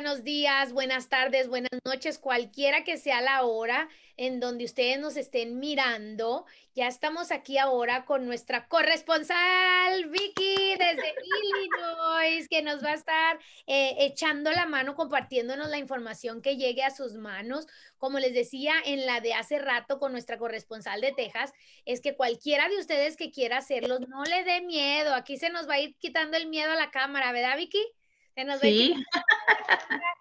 buenos días, buenas tardes, buenas noches, cualquiera que sea la hora en donde ustedes nos estén mirando. Ya estamos aquí ahora con nuestra corresponsal Vicky desde Illinois, que nos va a estar eh, echando la mano, compartiéndonos la información que llegue a sus manos. Como les decía en la de hace rato con nuestra corresponsal de Texas, es que cualquiera de ustedes que quiera hacerlo, no le dé miedo. Aquí se nos va a ir quitando el miedo a la cámara, ¿verdad, Vicky? Que nos sí.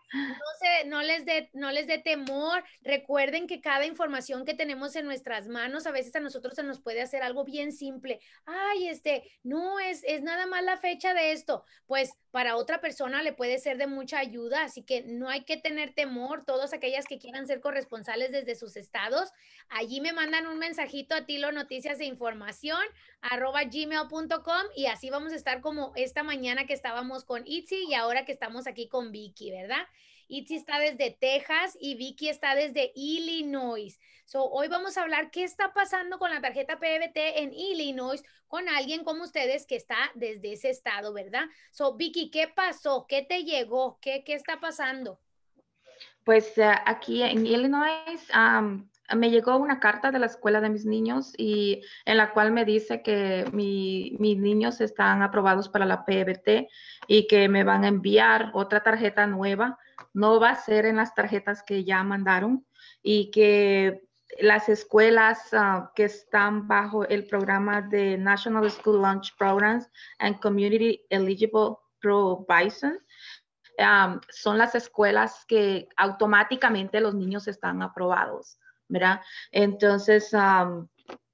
No, les dé no les dé temor. Recuerden que cada información que tenemos en nuestras manos, a veces a nosotros se nos puede hacer algo bien simple. Ay, este, no es, es nada más la fecha de esto. Pues para otra persona le puede ser de mucha ayuda, así que no hay que tener temor. Todos aquellas que quieran ser corresponsales desde sus estados, allí me mandan un mensajito a Tilo Noticias de Información, arroba gmail.com y así vamos a estar como esta mañana que estábamos con Itzi y ahora que estamos aquí con Vicky, ¿verdad? Itzi está desde Texas y Vicky está desde Illinois. So, hoy vamos a hablar qué está pasando con la tarjeta PBT en Illinois con alguien como ustedes que está desde ese estado, ¿verdad? So, Vicky, ¿qué pasó? ¿Qué te llegó? ¿Qué, qué está pasando? Pues eh, aquí en Illinois um, me llegó una carta de la escuela de mis niños y en la cual me dice que mis niños están aprobados para la PBT y que me van a enviar otra tarjeta nueva. No va a ser en las tarjetas que ya mandaron y que las escuelas ah, que están bajo el programa de National School Lunch Programs and Community Eligible Provision ah, son las escuelas que automáticamente los niños están aprobados. ¿verdad? Entonces,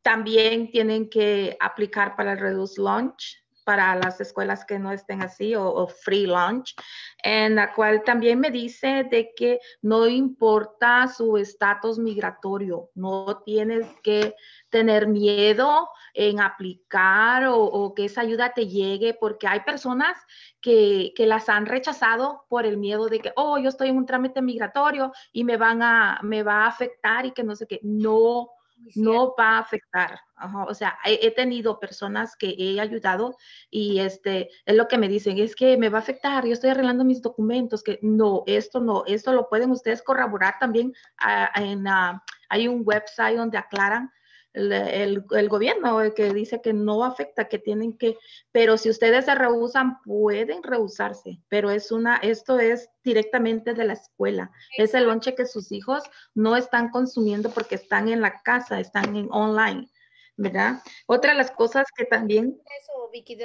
también tienen que aplicar para el Reduce Launch, para las escuelas que no estén así o, free lunch, en la cual también me dice de que no importa su estatus migratorio, no tienes que tener miedo en aplicar o, o, que esa ayuda te llegue, porque hay personas que, que las han rechazado por el miedo de que, oh, yo estoy en un trámite migratorio y me van a, me va a afectar y que no sé qué. No, no va a afectar o sea, he, tenido personas que he ayudado y este es lo que me dicen, es que me va a afectar, yo estoy arreglando mis documentos, que no, esto no, esto lo pueden ustedes corroborar también. Ah, en, ah, hay un website donde aclaran el, gobierno eh, que dice que no afecta, que tienen que, pero si ustedes se rehusan, pueden rehusarse, pero es una, esto es directamente de la escuela. Es el lonche que sus hijos no están consumiendo porque están en la casa, están en online ¿verdad? Otra de las cosas que también... Eso, Vicky,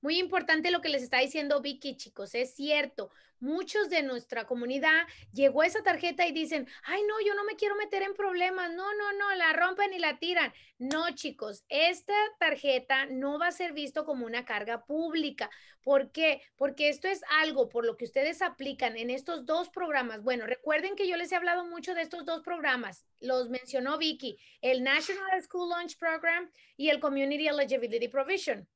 muy importante lo que les está diciendo Vicky, chicos, es cierto muchos de nuestra comunidad llegó esa tarjeta y dicen, ay, no, yo no me quiero meter en problemas, no, no, no, la rompen y la tiran. No, chicos, esta tarjeta no va a ser visto como una carga pública. ¿Por qué? Porque esto es algo por lo que ustedes aplican en estos dos programas. Bueno, recuerden que yo les he hablado mucho de estos dos programas, los mencionó Vicky, el National School Launch Program y el Community Eligibility Provision.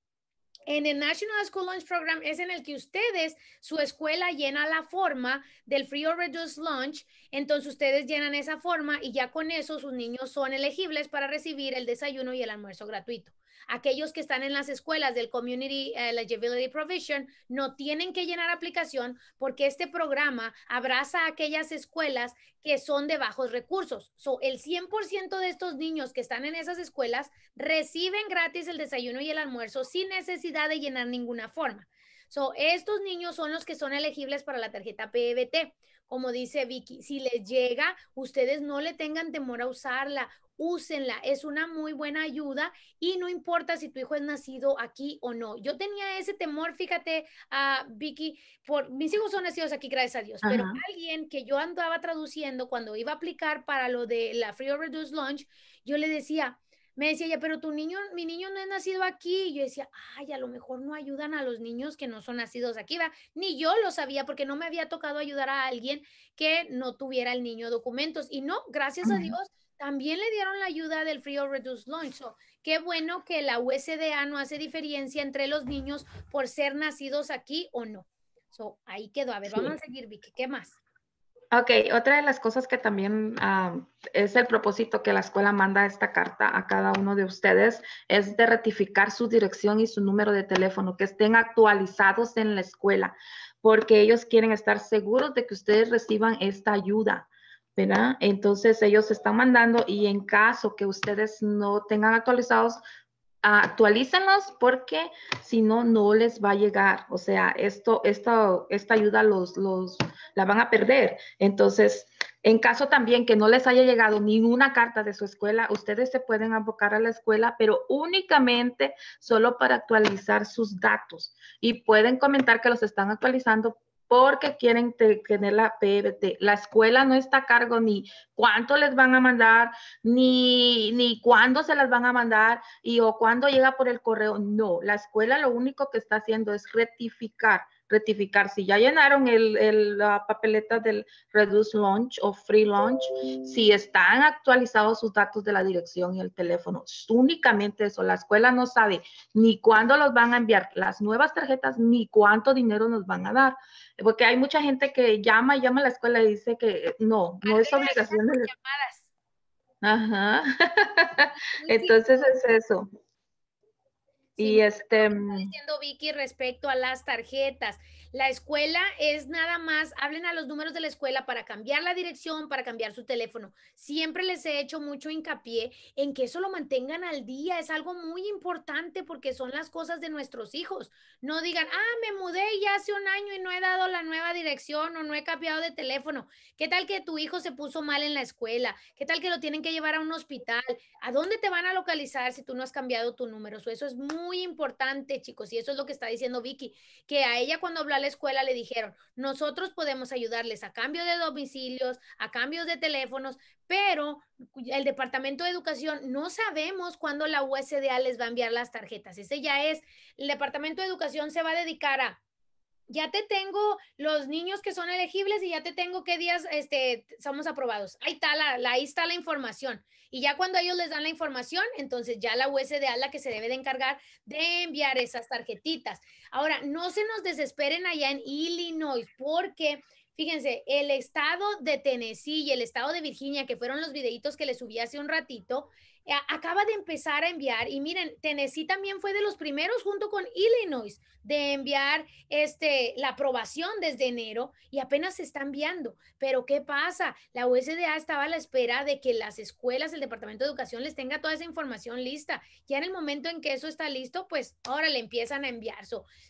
En el National School Lunch Program es en el que ustedes, su escuela llena la forma del Free or Reduced Lunch, entonces ustedes llenan esa forma y ya con eso sus niños son elegibles para recibir el desayuno y el almuerzo gratuito. Aquellos que están en las escuelas del Community Eligibility Provision no tienen que llenar aplicación porque este programa abraza a aquellas escuelas que son de bajos recursos. So, el 100% de estos niños que están en esas escuelas reciben gratis el desayuno y el almuerzo sin necesidad de llenar ninguna forma. So, estos niños son los que son elegibles para la tarjeta PBT. E como dice Vicky, si les llega, ustedes no le tengan temor a usarla, úsenla, es una muy buena ayuda y no importa si tu hijo es nacido aquí o no. Yo tenía ese temor, fíjate, a ah, Vicky, por mis hijos son nacidos aquí, gracias a Dios, pero alguien que yo andaba traduciendo cuando iba a aplicar para lo de la Free or Reduced Lunch, yo le decía, me decía ya pero tu niño, mi niño no es nacido aquí. Y yo decía, ay, a lo mejor no ayudan a los niños que no son nacidos aquí, va. Ni yo lo sabía porque no me había tocado ayudar a alguien que no tuviera el niño documentos. Y no, gracias a Dios, también le dieron la ayuda del Free or Reduced Launch. So, qué bueno que la USDA no hace diferencia entre los niños por ser nacidos aquí o no. ahí quedó. A ver, vamos a seguir, Vicky. ¿Qué más? Ok, otra de las cosas que también ah, es el propósito que la escuela manda esta carta a cada uno de ustedes es de ratificar su dirección y su número de teléfono, que estén actualizados en la escuela, porque ellos quieren estar seguros de que ustedes reciban esta ayuda. ¿verdad? Entonces ellos están mandando y en caso que ustedes no tengan actualizados Ah, actualícenlos porque si no, no les va a llegar. O sea, esto, esto, esta ayuda los, los, la van a perder. Entonces, en caso también que no les haya llegado ninguna carta de su escuela, ustedes se pueden abocar a la escuela, pero únicamente solo para actualizar sus datos. Y pueden comentar que los están actualizando porque quieren tener la PBT. La escuela no está a cargo ni cuánto les van a mandar, ni, ni cuándo se las van a mandar, y o cuándo llega por el correo. No, la escuela lo único que está haciendo es rectificar retificar Si ya llenaron la papeleta del Reduce Launch o Free Launch, si están actualizados sus datos de la dirección y el teléfono, únicamente eso. La escuela no sabe ni cuándo los van a enviar las nuevas tarjetas ni cuánto dinero nos van a dar. Porque hay mucha gente que llama, y llama a la escuela y dice que no, no es obligación Ajá. Entonces es eso y este... Mm, diciendo Vicky respecto a las tarjetas. La escuela es nada más, hablen a los números de la escuela para cambiar la dirección, para cambiar su teléfono. Siempre les he hecho mucho hincapié en que eso lo mantengan al día. Es algo muy importante porque son las cosas de nuestros hijos. No digan, ah, me mudé ya hace un año y no he dado la nueva dirección o no he cambiado de teléfono. ¿Qué tal que tu hijo se puso mal en la escuela? ¿Qué tal que lo tienen que llevar a un hospital? ¿A dónde te van a localizar si tú no has cambiado tu número? Eso es muy muy importante, chicos, y eso es lo que está diciendo Vicky, que a ella cuando habló a la escuela le dijeron, nosotros podemos ayudarles a cambio de domicilios, a cambio de teléfonos, pero el Departamento de Educación no sabemos cuándo la USDA les va a enviar las tarjetas. Ese ya es, el Departamento de Educación se va a dedicar a ya te tengo los niños que son elegibles y ya te tengo qué días este, somos aprobados. Ahí está la, ahí está la información. Y ya cuando ellos les dan la información, entonces ya la USDA es la que se debe de encargar de enviar esas tarjetitas. Ahora, no se nos desesperen allá en Illinois porque... Fíjense, el estado de Tennessee y el estado de Virginia, que fueron los videitos que les subí hace un ratito, eh, acaba de empezar a enviar, y miren, Tennessee también fue de los primeros junto con Illinois de enviar este, la aprobación desde enero y apenas se está enviando. Pero ¿qué pasa? La USDA estaba a la espera de que las escuelas, el Departamento de Educación les tenga toda esa información lista. Ya en el momento en que eso está listo, pues ahora le empiezan a enviar.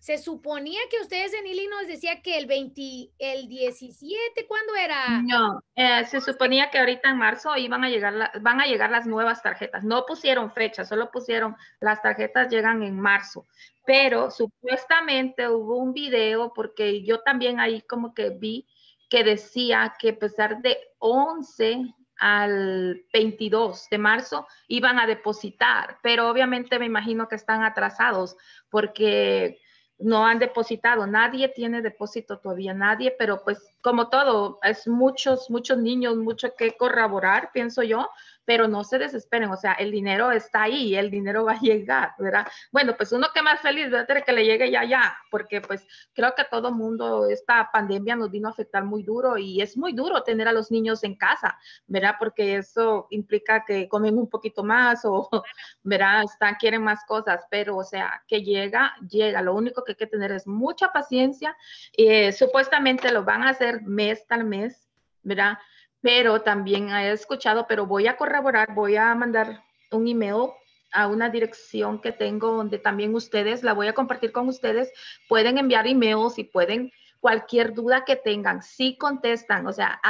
se suponía que ustedes en Illinois decía que el 20, el 17, ¿cuándo era? No, eh, se suponía que ahorita en marzo iban a llegar, van a llegar las nuevas tarjetas no pusieron fecha, solo pusieron las tarjetas llegan en marzo, pero supuestamente hubo un video porque yo también ahí como que vi que decía que a pesar de 11 al 22 de marzo iban a depositar, pero obviamente me imagino que están atrasados porque no han depositado, nadie tiene depósito todavía, nadie, pero pues como todo, es muchos, muchos niños, mucho que corroborar, pienso yo, pero no se desesperen, o sea, el dinero está ahí, el dinero va a llegar, ¿verdad? Bueno, pues uno que más feliz tener que le llegue ya, ya, porque pues creo que todo mundo, esta pandemia nos vino a afectar muy duro y es muy duro tener a los niños en casa, ¿verdad? Porque eso implica que comen un poquito más o, ¿verdad? Están, quieren más cosas, pero o sea, que llega, llega. Lo único que hay que tener es mucha paciencia. y eh, supuestamente lo van a hacer mes tal mes, ¿verdad? pero también he escuchado, pero voy a corroborar, voy a mandar un email a una dirección que tengo donde también ustedes, la voy a compartir con ustedes, pueden enviar emails y pueden cualquier duda que tengan, sí contestan, o sea,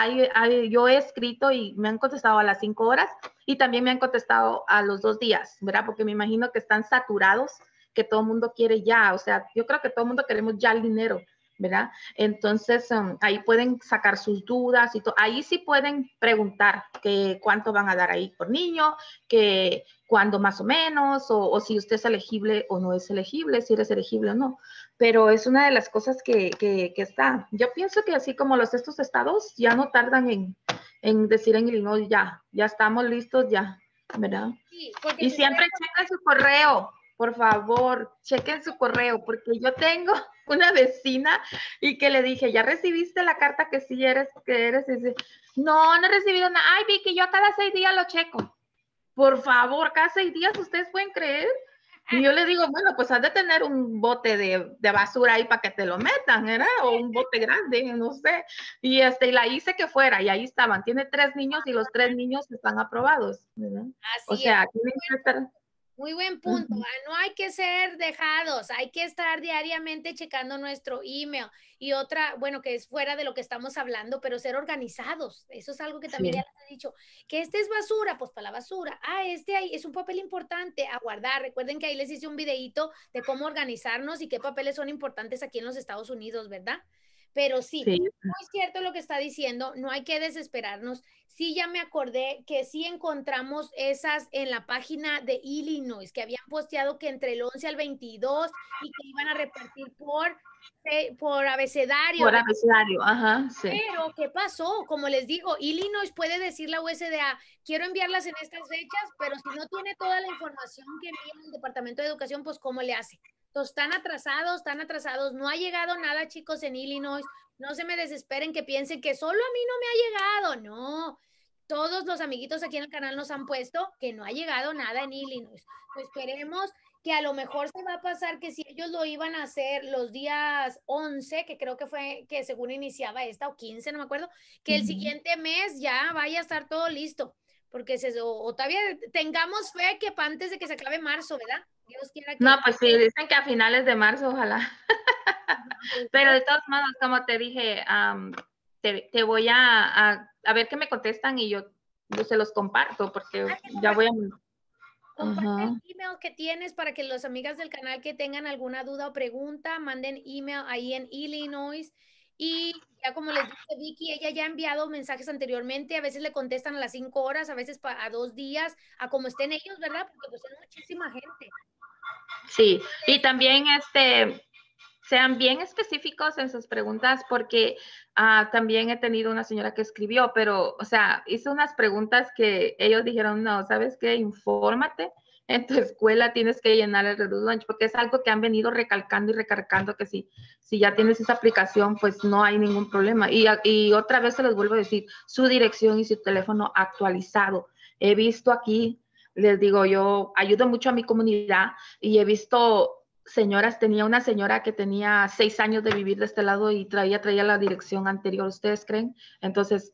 yo he escrito y me han contestado a las cinco horas y también me han contestado a los dos días, ¿verdad? Porque me imagino que están saturados, que todo el mundo quiere ya, o sea, yo creo que todo el mundo queremos ya el dinero, ¿verdad? Entonces, em, ahí pueden sacar sus dudas y todo. ahí sí pueden preguntar que cuánto van a dar ahí por niño, que cuándo más o menos, o, si usted es elegible o no es elegible, si eres elegible o no. Pero es una de las cosas que, que, está. Yo pienso que así como los estos estados ya no tardan en, decir en el Illinois, ya, ya estamos listos, ya, ¿verdad? y siempre checa su correo, por favor, chequen su correo, porque yo tengo una vecina y que le dije, ¿ya recibiste la carta que sí eres, que eres? no, no he recibido nada. Ay, Vicky, yo cada seis días lo checo. Por favor, cada seis días, ¿ustedes pueden creer? Y yo le digo, bueno, pues has de tener un bote de, basura ahí para que te lo metan, ¿era? O un bote grande, no sé. Y, este, la hice que fuera, y ahí estaban. Tiene tres niños y los tres niños están aprobados, ¿verdad? o sea, muy buen punto. Ah, no hay que ser dejados, hay que estar diariamente checando nuestro email y otra, bueno, que es fuera de lo que estamos hablando, pero ser organizados. Eso es algo que también ya les he dicho. Que este es basura, pues para la basura. Ah, este ahí es un papel importante a guardar. Recuerden que ahí les hice un videíto de cómo organizarnos y qué papeles son importantes aquí en los Estados Unidos, ¿verdad? Pero sí, muy cierto lo que está diciendo, no hay que desesperarnos. Sí, ya me acordé que sí encontramos esas en la página de Illinois, que habían posteado que entre el 11 al 22 y que iban a repartir por, por abecedario. Por abecedario, ajá, sí. Pero, ¿qué pasó? Como les digo, Illinois puede decir la USDA, quiero enviarlas en estas fechas, pero si no tiene toda la información que envía el Departamento de Educación, pues ¿cómo le hace? están atrasados, están atrasados. No ha llegado nada, chicos, en Illinois. No se me desesperen que piensen que solo a mí no me ha llegado. No, todos los amiguitos aquí en el canal nos han puesto que no ha llegado nada en Illinois. Pues esperemos que a lo mejor se va a pasar que si ellos lo iban a hacer los días 11, que creo que fue que según iniciaba esta o 15, no me acuerdo, que el siguiente mes ya vaya a estar todo listo, porque se, todavía tengamos fe que antes de que se acabe marzo, ¿verdad? No, pues sí, dicen que a finales de marzo, ojalá. Pero de todas modos, como te dije, te, voy a, a, ver qué me contestan y yo, se los comparto porque ah, ya voy a... Comparte el email que tienes para que las amigas del canal que tengan alguna duda o pregunta manden email ahí en Illinois. Y ya como les dije Vicky, ella ya ha enviado mensajes anteriormente, a veces le contestan a las cinco horas, a veces a dos días, a como estén ellos, ¿verdad? Porque pues es muchísima gente. Sí, y también este, sean bien específicos en sus preguntas porque ah, también he tenido una señora que escribió, pero, o sea, hizo unas preguntas que ellos dijeron, no, ¿sabes qué? Infórmate. En tu escuela tienes que llenar el Reduce Lunch, porque es algo que han venido recalcando y recalcando que si, si ya tienes esa aplicación, pues no hay ningún problema. Y, y otra vez se los vuelvo a decir, su dirección y su teléfono actualizado. He visto aquí les digo, yo ayudo mucho a mi comunidad y he visto señoras, tenía una señora que tenía seis años de vivir de este lado y traía, traía la dirección anterior, ¿ustedes creen? Entonces,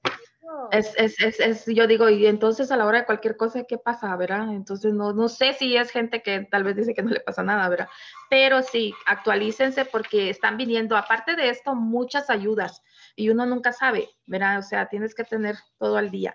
es, es, es, yo digo, y entonces a la hora de cualquier cosa, ¿qué pasa, verdad? Entonces, no, no sé si es gente que tal vez dice que no le pasa nada, ¿verdad? Pero sí, actualícense porque están viniendo, aparte de esto, muchas ayudas y uno nunca sabe, ¿verdad? O sea, tienes que tener todo al día.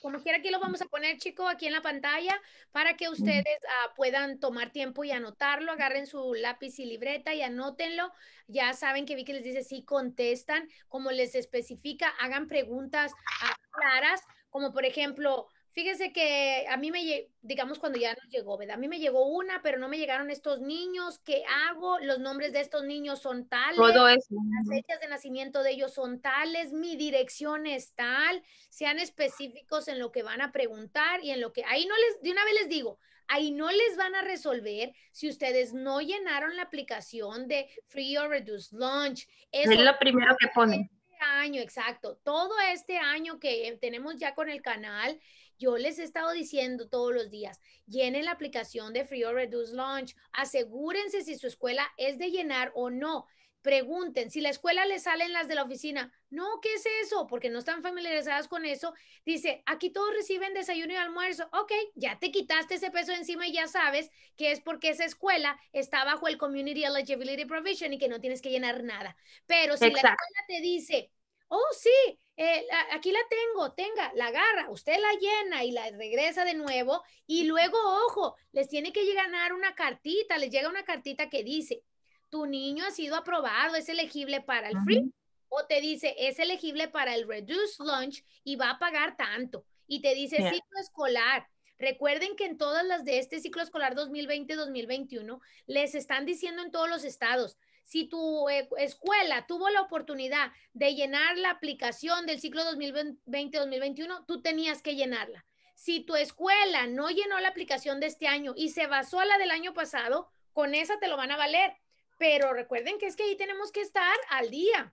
Como quiera, aquí lo vamos a poner, chicos, aquí en la pantalla para que ustedes ah, puedan tomar tiempo y anotarlo. Agarren su lápiz y libreta y anótenlo. Ya saben que Vi que les dice si sí, contestan, como les especifica, hagan preguntas ah, claras, como por ejemplo, Fíjese que a mí me, digamos cuando ya nos llegó, ¿verdad? A mí me llegó una, pero no me llegaron estos niños. ¿Qué hago? Los nombres de estos niños son tales. Todo eso. Las fechas de nacimiento de ellos son tales. Mi dirección es tal. Sean específicos en lo que van a preguntar y en lo que... Ahí no les, de una vez les digo, ahí no les van a resolver si ustedes no llenaron la aplicación de Free or Reduced Lunch. es lo primero que ponen este año, exacto. Todo este año que tenemos ya con el canal, yo les he estado diciendo todos los días, llenen la aplicación de Free or Reduce launch asegúrense si su escuela es de llenar o no. Pregunten, si la escuela les salen las de la oficina, no, ¿qué es eso? Porque no están familiarizadas con eso. Dice, aquí todos reciben desayuno y almuerzo. Ok, ya te quitaste ese peso encima y ya sabes que es porque esa escuela está bajo el Community Eligibility Provision y que no tienes que llenar nada. Pero si la escuela te dice, oh, sí, eh, aquí la tengo, tenga, la agarra, usted la llena y la regresa de nuevo y luego, ojo, les tiene que llegar una cartita, les llega una cartita que dice, tu niño ha sido aprobado, es elegible para el free, o te dice, es elegible para el reduced lunch y va a pagar tanto, y te dice ciclo escolar. Recuerden que en todas las de este ciclo escolar 2020-2021 les están diciendo en todos los estados, si tu eh, escuela tuvo la oportunidad de llenar la aplicación del ciclo 2020-2021, tú tenías que llenarla. Si tu escuela no llenó la aplicación de este año y se basó a la del año pasado, con esa te lo van a valer. Pero recuerden que es que ahí tenemos que estar al día,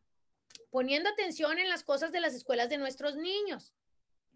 poniendo atención en las cosas de las escuelas de nuestros niños.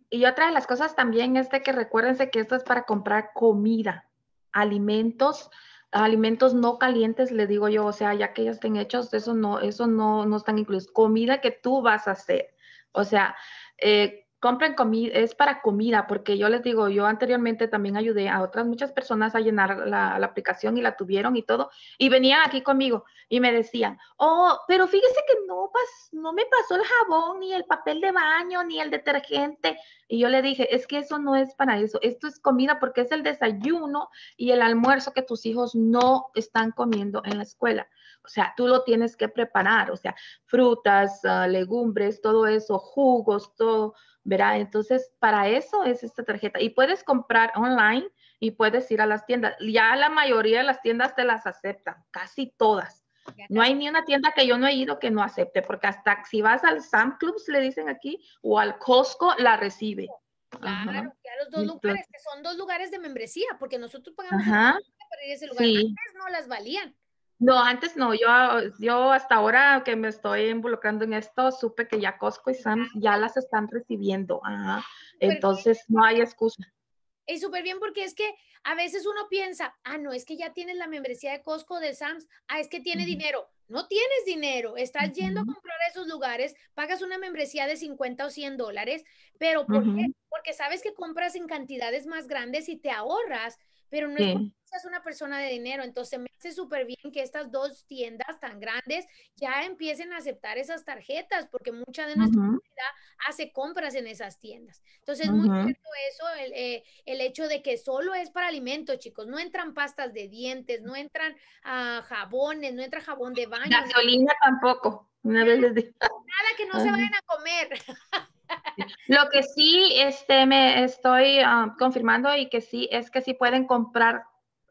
Y otra de las cosas también es de que recuérdense que esto es para comprar comida, alimentos, alimentos no calientes, le digo yo, o sea, ya que ya estén hechos, eso no, eso no, no están incluidos. Comida que tú vas a hacer. O sea, eh, compren comida, es para comida, porque yo les digo, yo anteriormente también ayudé a otras muchas personas a llenar la, aplicación y la tuvieron y todo, y venían aquí conmigo y me decían, oh, pero fíjese que no, no me pasó el jabón, ni el papel de baño, ni el detergente. Y yo le dije, es que eso no es para eso, esto es comida porque es el desayuno y el almuerzo que tus hijos no están comiendo en la escuela o sea, tú lo tienes que preparar, o sea, frutas, ah, legumbres, todo eso, jugos, todo, ¿verdad? Entonces, para eso es esta tarjeta. Y puedes comprar online y puedes ir a las tiendas. Ya la mayoría de las tiendas te las aceptan, casi todas. No hay ni una tienda que yo no he ido que no acepte, porque hasta si vas al Sam Clubs, le dicen aquí, o al Costco, la recibe. Claro, ya los dos lugares, que son dos lugares de membresía, porque nosotros pagamos para ir a ese lugar. Antes no las valían. No, antes no, yo, yo hasta ahora que me estoy involucrando en esto, supe que ya Costco y Sam's ya las están recibiendo, entonces no hay excusa. Y súper bien porque es que a veces uno piensa, ah, no, es que ya tienes la membresía de Costco, de Sam's, ah, es que tiene dinero. No tienes dinero, estás yendo a comprar a esos lugares, pagas una membresía de 50 o 100 dólares, pero ¿por qué? Porque sabes que compras en cantidades más grandes y te ahorras pero no es porque seas una persona de dinero. Entonces me hace súper bien que estas dos tiendas tan grandes ya empiecen a aceptar esas tarjetas, porque mucha de nuestra comunidad hace compras en esas tiendas. Entonces, es muy cierto eso, el, eh, el, hecho de que solo es para alimentos, chicos. No entran pastas de dientes, no entran ah, jabones, no entra jabón de baño. Gasolina no. tampoco. Una vez les dije. Nada que no se vayan a comer. Lo que sí este, me estoy ah, confirmando y que sí es que sí pueden comprar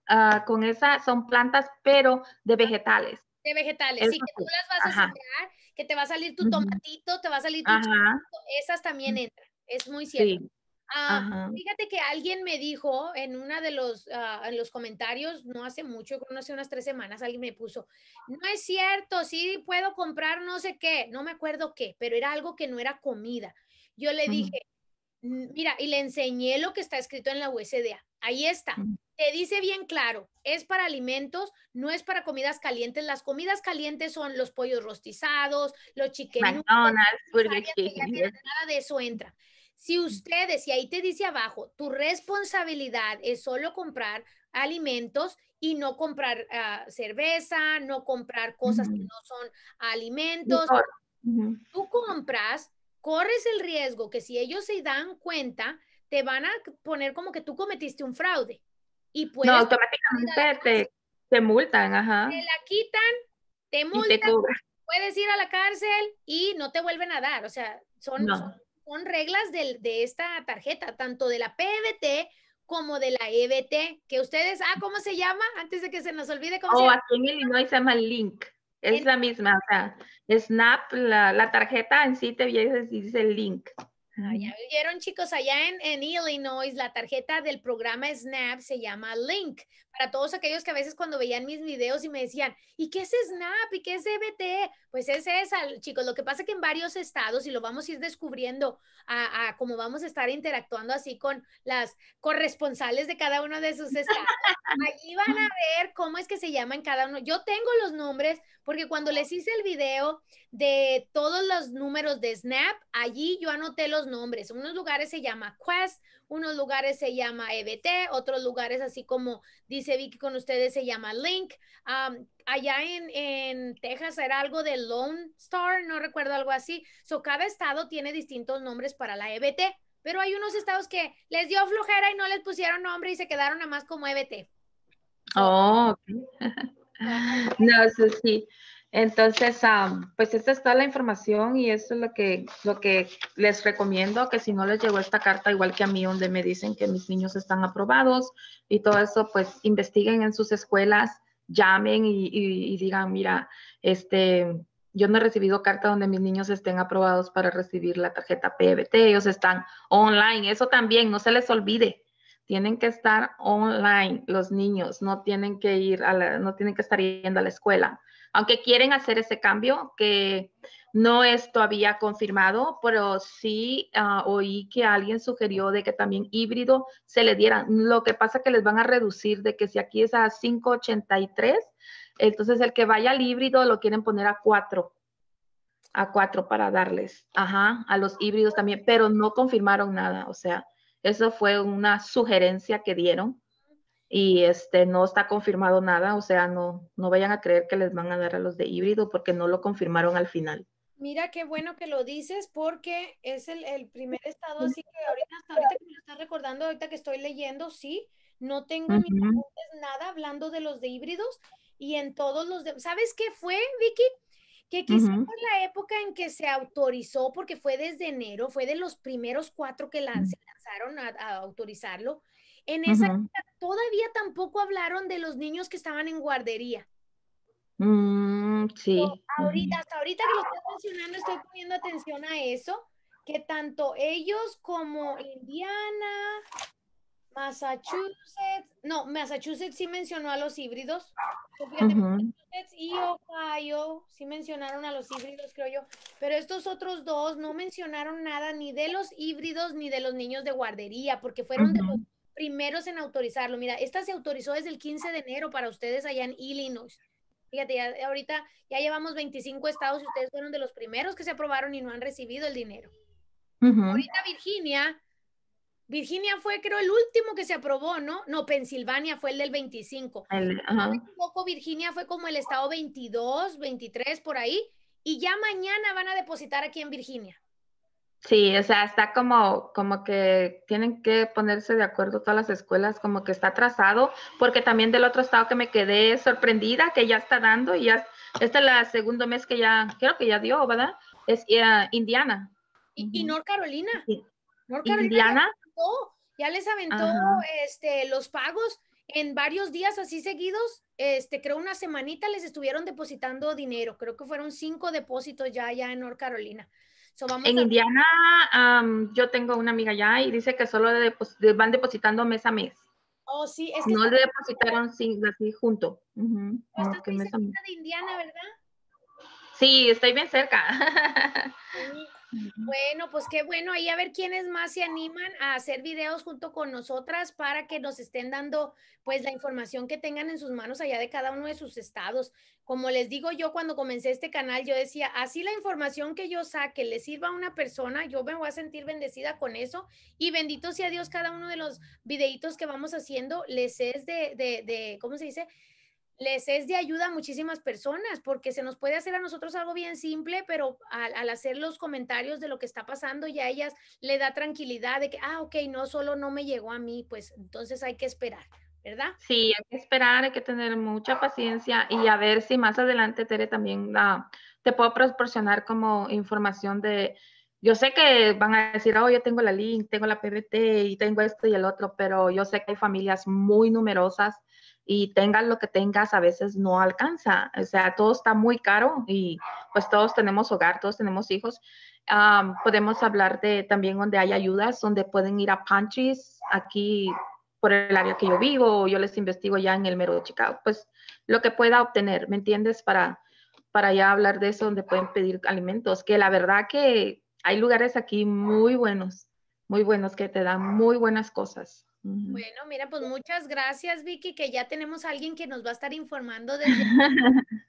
ah, con esa, son plantas, pero de vegetales. De vegetales, sí, que tú las vas a sembrar, que te va a salir tu tomatito, te va a salir tu chico, esas también entran, es muy cierto. Ah, fíjate que alguien me dijo en una de los, ah, en los comentarios, no hace mucho, no hace unas tres semanas, alguien me puso, no es cierto, sí puedo comprar no sé qué, no me acuerdo qué, pero era algo que no era comida. Yo le dije, mira, y le enseñé lo que está escrito en la USDA. Ahí está. Mm. Te dice bien claro, es para alimentos, no es para comidas calientes. Las comidas calientes son los pollos rostizados, los chicken. McDonald's, nada de eso entra. Si ustedes, y ahí te dice abajo, tu responsabilidad es solo comprar alimentos y no comprar ah, cerveza, no comprar cosas que no son alimentos. Tú compras, corres el riesgo que si ellos se dan cuenta, te van a poner como que tú cometiste un fraude. Y pues no, automáticamente te, multan, Te la quitan, te multan, puedes ir a la cárcel y no te vuelven a dar. O sea, son son reglas de, de esta tarjeta, tanto de la PBT como de la EBT, que ustedes, ah, ¿cómo se llama? Antes de que se nos olvide cómo se oh, llama. aquí en se llama Link. Es la misma, o sea, Snap, la, tarjeta en sí te viene dice Link ya vieron chicos, allá en, en, Illinois la tarjeta del programa Snap se llama Link. Para todos aquellos que a veces cuando veían mis videos y me decían, ¿y qué es Snap? ¿Y qué es EBT? Pues es esa, chicos. Lo que pasa que en varios estados, y lo vamos a ir descubriendo a, a cómo vamos a estar interactuando así con las corresponsales de cada uno de sus estados, allí van a ver cómo es que se llama en cada uno. Yo tengo los nombres porque cuando les hice el video de todos los números de Snap, allí yo anoté los nombres. unos lugares se llama Quest, unos lugares se llama EBT, otros lugares, así como dice Vicky con ustedes, se llama Link. allá en, Texas era algo de Lone Star, no recuerdo algo así. So, cada estado tiene distintos nombres para la EBT, pero hay unos estados que les dio flojera y no les pusieron nombre y se quedaron nada más como EBT. Oh, no, eso sí. Entonces, pues esta está la información y eso es lo que, lo que les recomiendo, que si no les llegó esta carta, igual que a mí, donde me dicen que mis niños están aprobados y todo eso, pues investiguen en sus escuelas, llamen y, digan, mira, este, yo no he recibido carta donde mis niños estén aprobados para recibir la tarjeta PBT, ellos están online, eso también, no se les olvide tienen que estar online los niños, no tienen que ir a la, no tienen que estar yendo a la escuela aunque quieren hacer ese cambio que no es todavía confirmado, pero sí ah, oí que alguien sugirió de que también híbrido se le dieran. Lo que pasa que les van a reducir de que si aquí es a 5.83, entonces el que vaya al híbrido lo quieren poner a 4 a cuatro para darles, ajá, a los híbridos también, pero no confirmaron nada, o sea, eso fue una sugerencia que dieron y este no está confirmado nada, o sea, no, no vayan a creer que les van a dar a los de híbrido porque no lo confirmaron al final. Mira qué bueno que lo dices porque es el, el primer estado, así que ahorita, que me lo estás recordando, ahorita que estoy leyendo, sí, no tengo nada hablando de los de híbridos y en todos los ¿sabes qué fue, Vicky? Que quizás fue la época en que se autorizó, porque fue desde enero, fue de los primeros cuatro que lanzaron a autorizarlo, en esa todavía tampoco hablaron de los niños que estaban en guardería. Mm, sí. ahorita, hasta ahorita que lo estoy mencionando, estoy poniendo atención a eso, que tanto ellos como Indiana, Massachusetts, no, Massachusetts sí mencionó a los híbridos. Fíjate, y Ohio sí mencionaron a los híbridos, creo yo. Pero estos otros dos no mencionaron nada ni de los híbridos ni de los niños de guardería, porque fueron de los primeros en autorizarlo. Mira, esta se autorizó desde el 15 de enero para ustedes allá en Illinois. Fíjate, ya, ahorita ya llevamos 25 estados y ustedes fueron de los primeros que se aprobaron y no han recibido el dinero. Ahorita Virginia, Virginia fue creo el último que se aprobó, ¿no? No, Pensilvania fue el del 25. Uh Virginia fue como el estado 22, 23 por ahí. Y ya mañana van a depositar aquí en Virginia. Sí, o sea, está como, como que tienen que ponerse de acuerdo todas las escuelas, como que está atrasado, porque también del otro estado que me quedé sorprendida, que ya está dando, y ya, este es el segundo mes que ya, creo que ya dio, ¿verdad? Es eh, Indiana. Y, North Carolina. Sí. North Carolina Ya, les aventó este, los pagos en varios días así seguidos, este, creo una semanita les estuvieron depositando dinero, creo que fueron cinco depósitos ya ya en North Carolina en Indiana, yo tengo una amiga ya y dice que solo pues, van depositando mes a mes. Oh, sí, es no le depositaron así junto. Uh Estás de Indiana, ¿verdad? Sí, estoy bien cerca. Bueno, pues qué bueno. ahí a ver quiénes más se animan a hacer videos junto con nosotras para que nos estén dando pues la información que tengan en sus manos allá de cada uno de sus estados. Como les digo yo cuando comencé este canal, yo decía, así la información que yo saque le sirva a una persona, yo me voy a sentir bendecida con eso. Y bendito sea Dios, cada uno de los videitos que vamos haciendo les es de, de, de ¿cómo se dice? les es de ayuda a muchísimas personas, porque se nos puede hacer a nosotros algo bien simple, pero al, hacer los comentarios de lo que está pasando y a ellas le da tranquilidad de que, ah, ok, no solo no me llegó a mí, pues entonces hay que esperar, ¿verdad? Sí, hay que esperar, hay que tener mucha paciencia y a ver si más adelante, Tere, también la te puedo proporcionar como información de... Yo sé que van a decir, oh, yo tengo la link, tengo la PBT y tengo esto y el otro, pero yo sé que hay familias muy numerosas y tengas lo que tengas, a veces no alcanza. O sea, todo está muy caro y pues todos tenemos hogar, todos tenemos hijos. Ah, podemos hablar de también donde hay ayudas, donde pueden ir a pantries aquí por el área que yo vivo, yo les investigo ya en el mero de Chicago, pues lo que pueda obtener, ¿me entiendes? Para, para ya hablar de eso, donde pueden pedir alimentos, que la verdad que hay lugares aquí muy buenos, muy buenos, que te dan muy buenas cosas. Bueno, mira, pues muchas gracias, Vicky, que ya tenemos a alguien que nos va a estar informando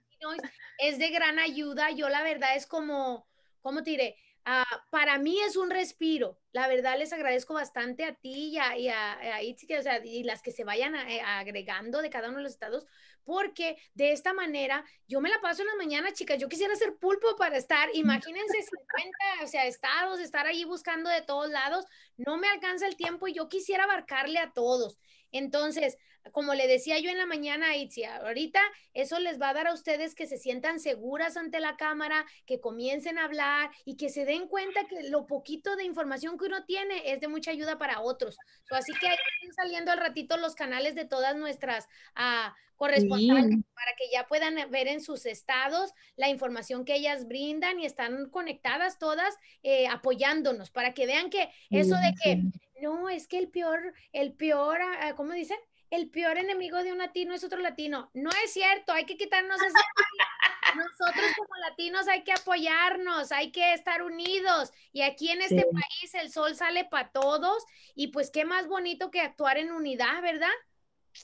es de gran ayuda. Yo la verdad es como, ¿cómo te diré? Ah, para mí es un respiro. La verdad, les agradezco bastante a ti y a, y o sea, y las que se vayan eh, agregando de cada uno de los estados, porque de esta manera yo me la paso en la mañana, chicas. Yo quisiera ser pulpo para estar, imagínense 50, sea, estados, estar allí buscando de todos lados. No me alcanza el tiempo y yo quisiera abarcarle a todos. Entonces, como le decía yo en la mañana a Itzia, ahorita eso les va a dar a ustedes que se sientan seguras ante la cámara, que comiencen a hablar y que se den cuenta que lo poquito de información que uno tiene es de mucha ayuda para otros. así que ahí están saliendo al ratito los canales de todas nuestras uh, para que ya puedan ver en sus estados la información que ellas brindan y están conectadas todas eh, apoyándonos para que vean que eso de que no, es que el peor, el peor, ah, ah, ¿cómo dicen? el peor enemigo de un latino es otro latino. No es cierto, hay que quitarnos ese... Nosotros como latinos hay que apoyarnos, hay que estar unidos. Y aquí en este país el sol sale para todos y pues qué más bonito que actuar en unidad, ¿verdad?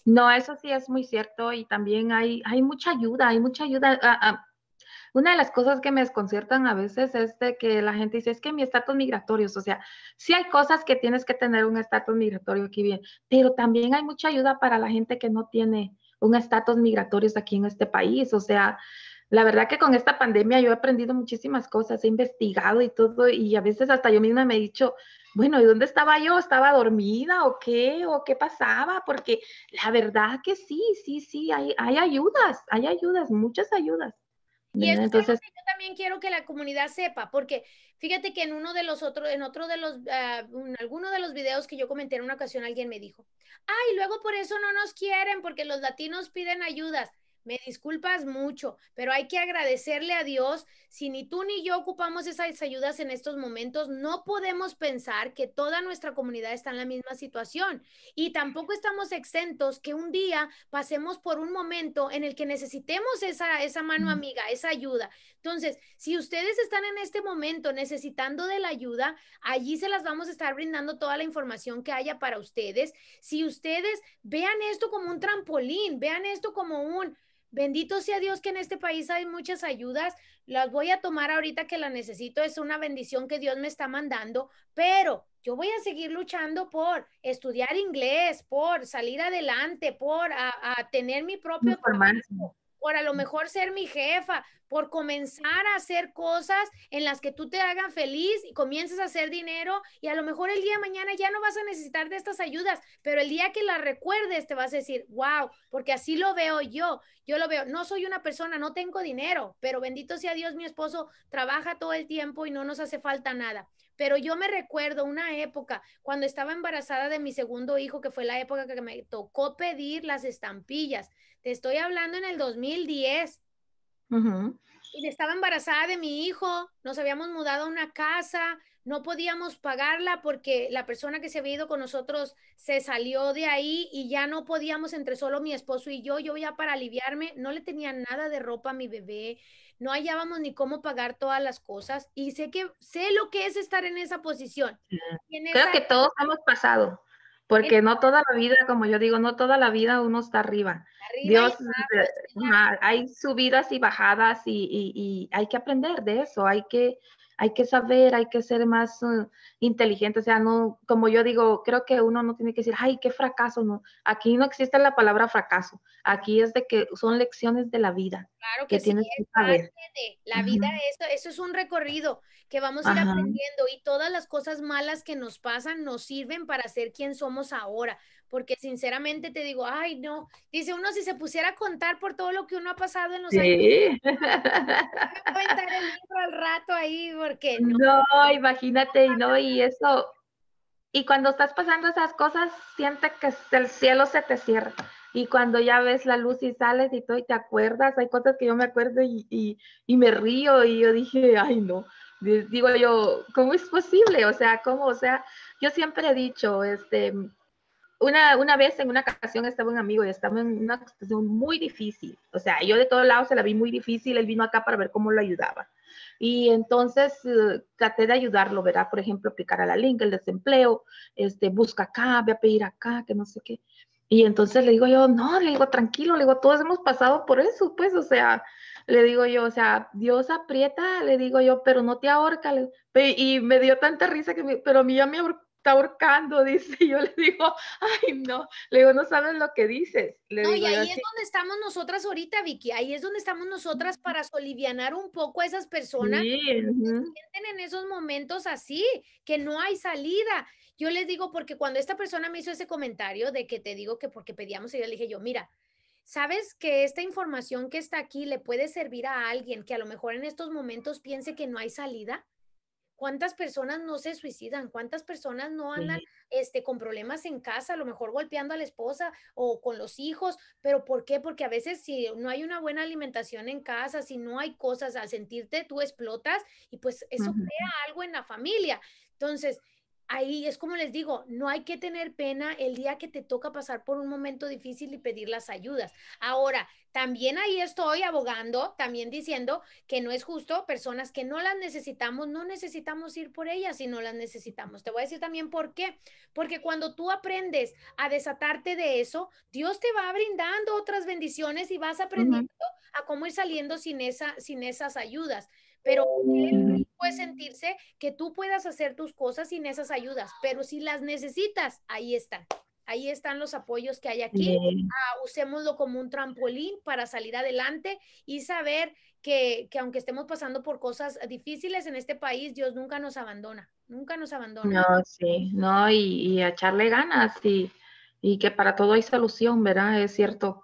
No, eso sí es muy cierto y también hay, hay mucha ayuda, hay mucha ayuda. a, ah, ah, una de las cosas que me desconciertan a veces es que la gente dice, es que mi estatus migratorio, o sea, sí hay cosas que tienes que tener un estatus migratorio aquí bien, pero también hay mucha ayuda para la gente que no tiene un estatus migratorio aquí en este país, o sea, la verdad que con esta pandemia yo he aprendido muchísimas cosas, he investigado y todo, y a veces hasta yo misma me he dicho, bueno, ¿y dónde estaba yo? ¿Estaba dormida o qué? ¿O qué pasaba? Porque la verdad que sí, sí, sí, hay, hay ayudas, hay ayudas, muchas ayudas. Y eso Entonces, yo también quiero que la comunidad sepa, porque fíjate que en uno de los otros, en otro de los, en ah, alguno de los videos que yo comenté en una ocasión, alguien me dijo, ay, luego por eso no nos quieren, porque los latinos piden ayudas me disculpas mucho, pero hay que agradecerle a Dios. Si ni tú ni yo ocupamos esas ayudas en estos momentos, no podemos pensar que toda nuestra comunidad está en la misma situación y tampoco estamos exentos que un día pasemos por un momento en el que necesitemos esa, esa mano amiga, esa ayuda. Entonces, si ustedes están en este momento necesitando de la ayuda, allí se las vamos a estar brindando toda la información que haya para ustedes. Si ustedes vean esto como un trampolín, vean esto como un, Bendito sea Dios que en este país hay muchas ayudas. Las voy a tomar ahorita que las necesito. Es una bendición que Dios me está mandando, pero yo voy a seguir luchando por estudiar inglés, por salir adelante, por tener mi propio por a lo mm. mejor ser mi jefa, por comenzar a hacer cosas en las que tú te hagan feliz y comiences a hacer dinero y a lo mejor el día de mañana ya no vas a necesitar de estas ayudas, pero el día que las recuerdes te vas a decir, wow, porque así lo veo yo, yo lo veo, no soy una persona, no tengo dinero, pero bendito sea Dios, mi esposo trabaja todo el tiempo y no nos hace falta nada pero yo me recuerdo una época cuando estaba embarazada de mi segundo hijo, que fue la época que me tocó pedir las estampillas. Te estoy hablando en el 2010 y estaba embarazada de mi hijo, nos habíamos mudado a una casa, no podíamos pagarla porque la persona que se había ido con nosotros se salió de ahí y ya no podíamos entre solo mi esposo y yo, yo ya para aliviarme, no le tenía nada de ropa a mi bebé, no hallábamos ni cómo pagar todas las cosas y sé que sé lo que es estar en esa posición. Creo que todos hemos pasado. Porque no toda la vida, como yo digo, no toda la vida uno está arriba. Dios, pues, hay subidas y bajadas y, hay que aprender de eso, hay que hay que saber, hay que ser más uh, inteligente, o sea, no, como yo digo, creo que uno no tiene que decir, ay, qué fracaso, no, aquí no existe la palabra fracaso, aquí es de que son lecciones de la vida. Claro que, la vida, eso, es un recorrido que vamos a aprendiendo y todas las cosas malas que nos pasan nos sirven para ser quien somos ahora porque sinceramente te digo, ay, no, dice uno, si se pusiera a contar por todo lo que uno ha pasado en los sí. años, Sí. al rato ahí, porque no. No, imagínate, y no, y eso, y cuando estás pasando esas cosas, siente que el cielo se te cierra. Y cuando ya ves la luz y sales y todo y te acuerdas, hay cosas que yo me acuerdo y, y, y me río y yo dije, ay no, digo yo, ¿cómo es posible? O sea, ¿cómo? O sea, yo siempre he dicho, este, una, vez en una ocasión estaba un amigo y estaba en una situación muy difícil. O sea, yo de todos lados se la vi muy difícil, él vino acá para ver cómo lo ayudaba. Y entonces eh, traté de ayudarlo, verá Por ejemplo, aplicar a la link, el desempleo, este, busca acá, voy a pedir acá, que no sé qué. Y entonces le digo yo, no, le digo, tranquilo, le digo, todos hemos pasado por eso, pues, o sea, le digo yo, o sea, Dios aprieta, le digo yo, pero no te ahorca. y me dio tanta risa que, pero a mí ya me ahorcó está ahorcando, dice. Y yo le digo, ay, no, le digo, no sabes lo que dices. no, y ahí es donde estamos nosotras ahorita, Vicky, ahí es donde estamos nosotras para solivianar un poco a esas personas que sienten en esos momentos así, que no hay salida. Yo les digo, porque cuando esta persona me hizo ese comentario de que te digo que porque pedíamos, y yo le dije yo, mira, sabes que esta información que está aquí le puede servir a alguien que a lo mejor en estos momentos piense que no hay salida ¿Cuántas personas no se suicidan? ¿Cuántas personas no andan este, con problemas en casa, a lo mejor golpeando a la esposa o con los hijos? ¿Pero por qué? Porque a veces si no hay una buena alimentación en casa, si no hay cosas al sentirte, tú explotas y pues eso crea algo en la familia. Entonces, ahí es como les digo, no hay que tener pena el día que te toca pasar por un momento difícil y pedir las ayudas. Ahora, también ahí estoy abogando, también diciendo que no es justo personas que no las necesitamos, no necesitamos ir por ellas si no las necesitamos. Te voy a decir también por qué. Porque cuando tú aprendes a desatarte de eso, Dios te va brindando otras bendiciones y vas aprendiendo a cómo ir saliendo sin, esa, sin esas ayudas pero él puede sentirse que tú puedas hacer tus cosas sin esas ayudas, pero si las necesitas, ahí están. Ahí están los apoyos que hay aquí. Ah, usémoslo como un trampolín para salir adelante y saber que, que, aunque estemos pasando por cosas difíciles en este país, Dios nunca nos abandona, nunca nos abandona. No, sí, no, y, y echarle ganas y, y que para todo hay solución, ¿verdad? Es cierto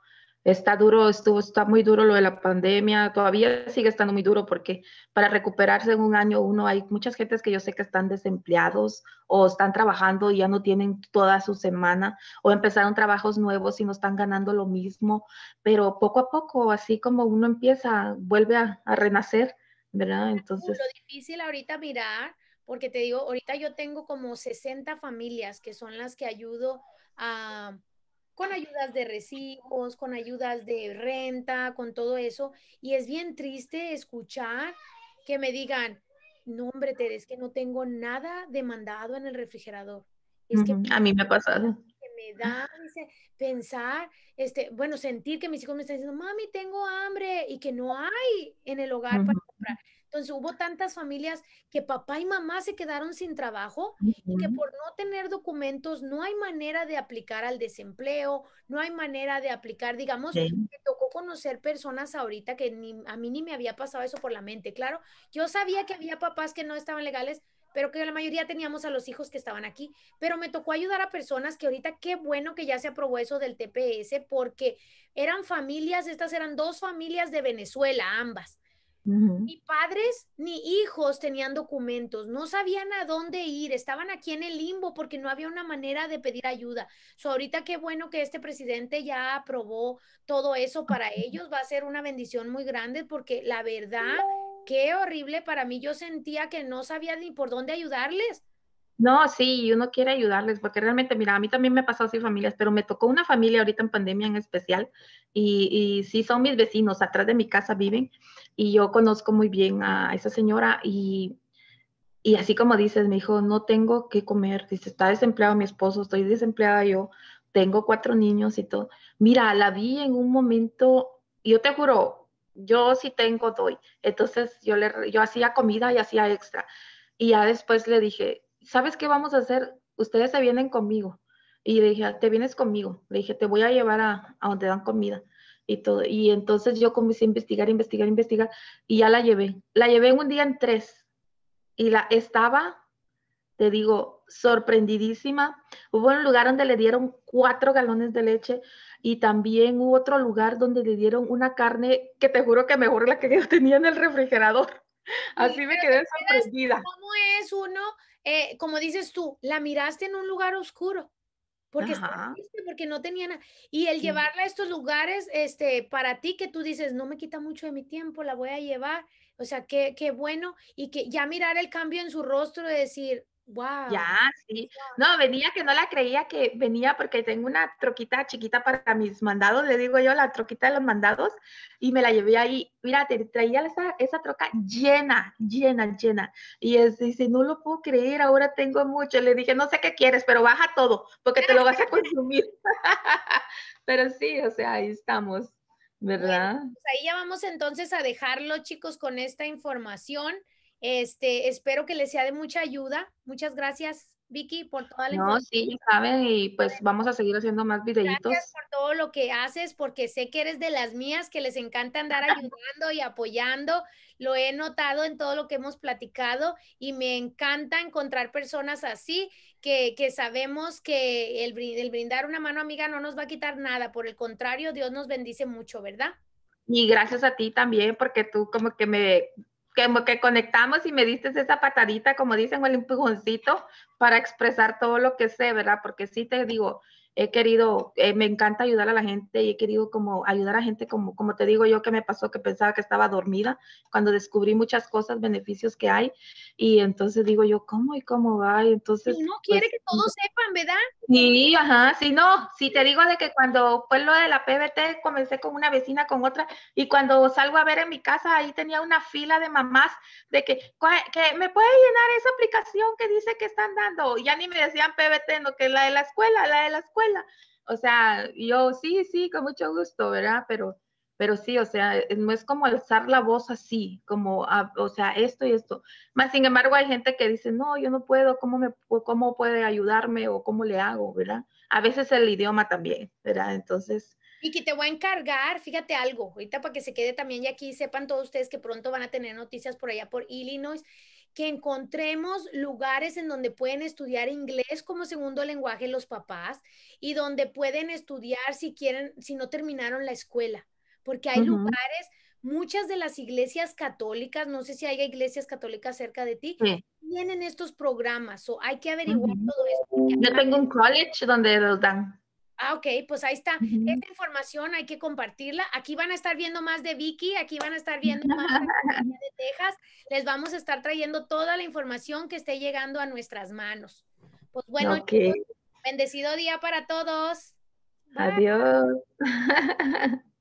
está duro, estuvo, está muy duro lo de la pandemia, todavía sigue estando muy duro porque para recuperarse en un año uno hay muchas gentes que yo sé que están desempleados o están trabajando y ya no tienen toda su semana o empezaron trabajos nuevos y no están ganando lo mismo, pero poco a poco, así como uno empieza, vuelve a, renacer, ¿verdad? Entonces... Lo difícil ahorita mirar, porque te digo, ahorita yo tengo como 60 familias que son las que ayudo a con ayudas de recibos, con ayudas de renta, con todo eso. Y es bien triste escuchar que me digan, no hombre, Teres, que no tengo nada demandado en el refrigerador. Es que a mí me ha pasado. Que me da pensar, este, bueno, sentir que mis hijos me están diciendo, mami, tengo hambre y que no hay en el hogar para comprar. Entonces hubo tantas familias que papá y mamá se quedaron sin trabajo y que por no tener documentos no hay manera de aplicar al desempleo, no hay manera de aplicar, digamos, me tocó conocer personas ahorita que ni, a mí ni me había pasado eso por la mente. Claro, yo sabía que había papás que no estaban legales, pero que la mayoría teníamos a los hijos que estaban aquí. Pero me tocó ayudar a personas que ahorita qué bueno que ya se aprobó eso del TPS porque eran familias, estas eran dos familias de Venezuela, ambas ni padres ni hijos tenían documentos, no sabían a dónde ir, estaban aquí en el limbo porque no había una manera de pedir ayuda. ahorita qué bueno que este presidente ya aprobó todo eso para ellos, va a ser una bendición muy grande porque la verdad, qué horrible para mí, yo sentía que no sabía ni por dónde ayudarles. No, sí, uno quiere ayudarles, porque realmente, mira, a mí también me pasó así familias, pero me tocó una familia ahorita en pandemia en especial, y, y sí son mis vecinos, atrás de mi casa viven, y yo conozco muy bien a esa señora y, así como dices, me dijo, no tengo que comer, dice, está desempleado mi esposo, estoy desempleada yo, tengo cuatro niños y todo. Mira, la vi en un momento, yo te juro, yo sí tengo, doy. Entonces yo, le, yo hacía comida y hacía extra. Y ya después le dije, ¿sabes qué vamos a hacer? Ustedes se vienen conmigo. Y le dije, te vienes conmigo. Le dije, te voy a llevar a, a donde dan comida y todo. Y entonces yo comencé a investigar, investigar, investigar y ya la llevé. La llevé un día en tres y la estaba, te digo, sorprendidísima. Hubo un lugar donde le dieron cuatro galones de leche y también hubo otro lugar donde le dieron una carne que te juro que mejor la que yo tenía en el refrigerador. Así me quedé sorprendida. ¿Cómo es uno? Eh, como dices tú, la miraste en un lugar oscuro porque porque no tenía nada. Y el llevarla a estos lugares, este, para ti que tú dices, no me quita mucho de mi tiempo, la voy a llevar, o sea, qué, qué bueno, y que ya mirar el cambio en su rostro de decir, Wow. Ya, sí. No, venía que no la creía que venía porque tengo una troquita chiquita para mis mandados, le digo yo, la troquita de los mandados, y me la llevé ahí. Mira, traía esa, troca llena, llena, llena. Y es, dice, no lo puedo creer, ahora tengo mucho. Le dije, no sé qué quieres, pero baja todo, porque te lo vas a consumir. pero sí, o sea, ahí estamos, ¿verdad? Pues ahí ya vamos entonces a dejarlo, chicos, con esta información. Este, espero que les sea de mucha ayuda. Muchas gracias, Vicky, por toda la No, sí, saben, y pues vamos a seguir haciendo más videitos. Gracias por todo lo que haces, porque sé que eres de las mías que les encanta andar ayudando y apoyando. Lo he notado en todo lo que hemos platicado y me encanta encontrar personas así que, sabemos que el, el brindar una mano amiga no nos va a quitar nada. Por el contrario, Dios nos bendice mucho, ¿verdad? Y gracias a ti también, porque tú como que me que, conectamos y me diste esa patadita, como dicen, o el empujoncito para expresar todo lo que sé, ¿verdad? Porque sí te digo, he querido, eh, me encanta ayudar a la gente y he querido como ayudar a gente como, como te digo yo que me pasó que pensaba que estaba dormida cuando descubrí muchas cosas, beneficios que hay y entonces digo yo, ¿cómo y cómo va? Y entonces... no pues quiere que todos sepan, ¿verdad? Sí, ajá, sí, no, si te digo de que cuando fue lo de la PBT comencé con una vecina, con otra y cuando salgo a ver en mi casa ahí tenía una fila de mamás de que, que me puede llenar esa aplicación que dice que están dando, ya ni me decían PBT, no, que la de la escuela, la de la escuela o sea, yo sí, sí, con mucho gusto, ¿verdad? Pero, pero sí, o sea, no es como alzar la voz así, como, ah, o sea, esto y esto. Más sin embargo, hay gente que dice, no, yo no puedo, ¿cómo, me, cómo puede ayudarme o cómo le hago, ¿verdad? A veces el idioma también, ¿verdad? Entonces... Y que te voy a encargar, fíjate algo, ahorita para que se quede también y aquí sepan todos ustedes que pronto van a tener noticias por allá por Illinois que encontremos lugares en donde pueden estudiar inglés como segundo lenguaje los papás y donde pueden estudiar si quieren, si no terminaron la escuela, porque hay lugares, muchas de las iglesias católicas, no sé si hay iglesias católicas cerca de ti, tienen estos programas, o hay que averiguar todo esto. Yo tengo un college donde los dan. Ah, ok, pues ahí está. Esta información hay que compartirla. Aquí van a estar viendo más de Vicky, aquí van a estar viendo más de Texas. Les vamos a estar trayendo toda la información que esté llegando a nuestras manos. Pues bueno, bendecido día para todos. Adiós.